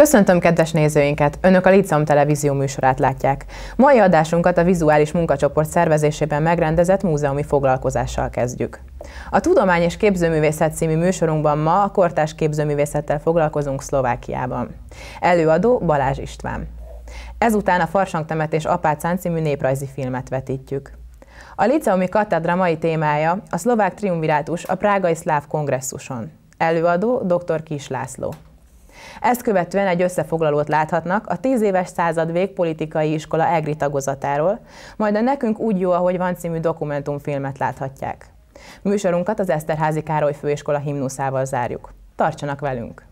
Köszöntöm kedves nézőinket! Önök a Licam televízió műsorát látják. Mai adásunkat a vizuális munkacsoport szervezésében megrendezett múzeumi foglalkozással kezdjük. A Tudomány és Képzőművészet című műsorunkban ma a kortás képzőművészettel foglalkozunk Szlovákiában. Előadó Balázs István. Ezután a Farsang temetés Apácán című néprajzi filmet vetítjük. A Liceumi Katedra mai témája a szlovák triumvirátus a prágai szláv kongresszuson. Előadó dr. Kis László. Ezt követően egy összefoglalót láthatnak a 10 éves század végpolitikai iskola EGRI tagozatáról, majd a Nekünk úgy jó, ahogy van című dokumentumfilmet láthatják. Műsorunkat az Eszterházi Károly Főiskola himnuszával zárjuk. Tartsanak velünk!